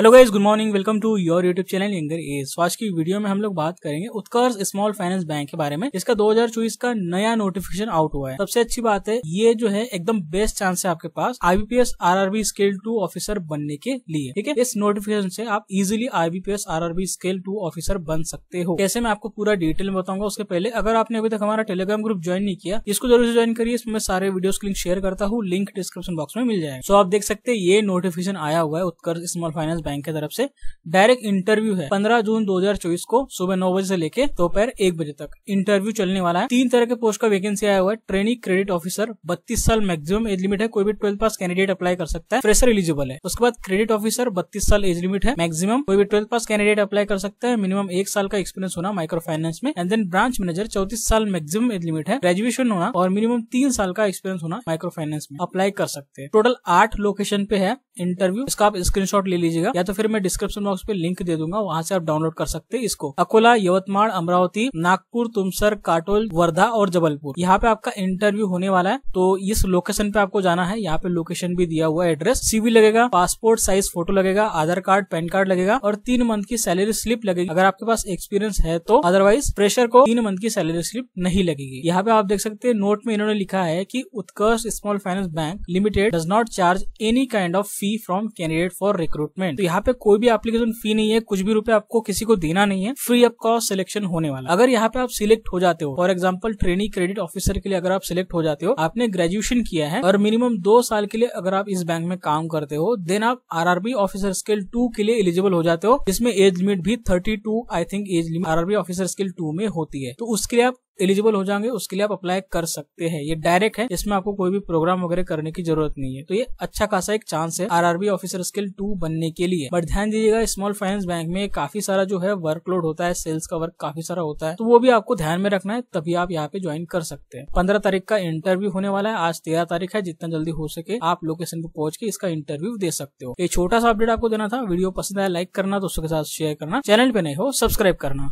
hello guys good morning welcome to your YouTube channel इंगर ए आज की वीडियो में हम लोग बात करेंगे उत्कर्ष स्मॉल फाइनेंस बैंक के बारे में हजार 2024 का नया नोटिफिकेशन आउट हुआ है सबसे अच्छी बात है ये जो है एकदम बेस्ट चांस है आपके पास IBPS RRB scale two officer बनने के लिए ठीक है इस नोटिफिकेशन से आप easily IBPS RRB scale two officer बन सकते हो कैसे मैं आपको पूरा डिटेल में बताऊंगा उसके पहले अगर आपने अभी तक हमारा टेलीग्राम ग्रुप ज्वाइन नहीं किया इसको जरूर से ज्वाइन करिए इसमें सारे वीडियो लिंक शेयर करता हूँ लिंक डिस्क्रिप्शन बॉक्स में मिल जाएगा सो आप देख सकते हैं ये नोटिफिकेशन आया हुआ है उत्कर्ष स्मॉल फाइनेंस बैंक की तरफ से डायरेक्ट इंटरव्यू है 15 जून 2024 को सुबह नौ बजे से लेके दोपहर एक बजे तक इंटरव्यू चलने वाला है तीन तरह के पोस्ट का वैकेंसी आया हुआ है ट्रेनिंग क्रेडिट ऑफिसर बत्तीस साल मैक्सिमम एज लिमिट है कोई भी ट्वेल्थ पास कैंडिडेट अप्लाई कर सकता है फ्रेशर एलिजिबल है उसके बाद क्रेडिट ऑफिसर बत्तीस साल एज लिमिट है मैक्सिमम कोई भी ट्वेल्थ पास कैंडिडेट अप्लाई कर सकता है मिनिमम एक साल का एक्सपीरियंस होना माइक्रो फाइनेंस में एंड देन ब्रांच मैनेजर चौतीस साल मैक्सिमम एज लिमिट है ग्रेजुएशन होना और मिनिमम तीन साल का एक्सपीरियंस होना माइक्रो फाइनेंस में अप्लाई कर सकते हैं टोटल आठ लोकेशन पे है इंटरव्यू इसका आप स्क्रीनशॉट ले लीजिएगा या तो फिर मैं डिस्क्रिप्शन बॉक्स पे लिंक दे दूंगा वहां से आप डाउनलोड कर सकते हैं इसको अकोला यवतमाल अमरावती नागपुर तुमसर काटोल वर्धा और जबलपुर यहाँ पे आपका इंटरव्यू होने वाला है तो इस लोकेशन पे आपको जाना है यहाँ पे लोकेशन भी दिया हुआ है एड्रेस सीवी लगेगा पासपोर्ट साइज फोटो लगेगा आधार कार्ड पैन कार्ड लगेगा और तीन मंथ की सैलरी स्लिप लगेगी अगर आपके पास एक्सपीरियंस है तो अदरवाइज प्रेशर को तीन मंथ की सैलरी स्लिप नहीं लगेगी यहाँ पे आप देख सकते हैं नोट में इन्होंने लिखा है की Utkarsh small finance bank limited does not charge any kind of fee fee from candidate for recruitment तो यहाँ पे कोई भी एप्लीकेशन फी नहीं है कुछ भी रुपए आपको किसी को देना नहीं है फ्री आपका सिलेक्शन होने वाला अगर यहाँ पे आप सिलेक्ट हो जाते हो for example training credit officer के लिए अगर आप सिलेक्ट हो जाते हो आपने ग्रेजुएशन किया है और मिनिमम दो साल के लिए अगर आप इस बैंक में काम करते हो देन आप आरआरबी ऑफिसर स्किल टू के लिए एलिजिबल हो जाते हो जिसमें एज लिमिट भी thirty two I think age limit RRB officer scale two में होती है तो उसके लिए आप एलिजिबल हो जाएंगे उसके लिए आप अप्लाई कर सकते हैं ये डायरेक्ट है इसमें आपको कोई भी प्रोग्राम वगैरह करने की जरूरत नहीं है तो ये अच्छा खासा एक चांस है आरआरबी ऑफिसर स्किल टू बनने के लिए बट ध्यान दीजिएगा स्मॉल फाइनेंस बैंक में काफी सारा जो है वर्कलोड होता है सेल्स का वर्क काफी सारा होता है तो वो भी आपको ध्यान में रखना है तभी आप यहाँ पे ज्वाइन कर सकते हैं पंद्रह तारीख का इंटरव्यू होने वाला है आज तेरह तारीख है जितना जल्दी हो सके आप लोकेशन पे पहुंच के इसका इंटरव्यू दे सकते हो ये छोटा सा अपडेट आपको देना था वीडियो पसंद आया लाइक करना दोस्तों के साथ शेयर करना चैनल पे नहीं हो सब्सक्राइब करना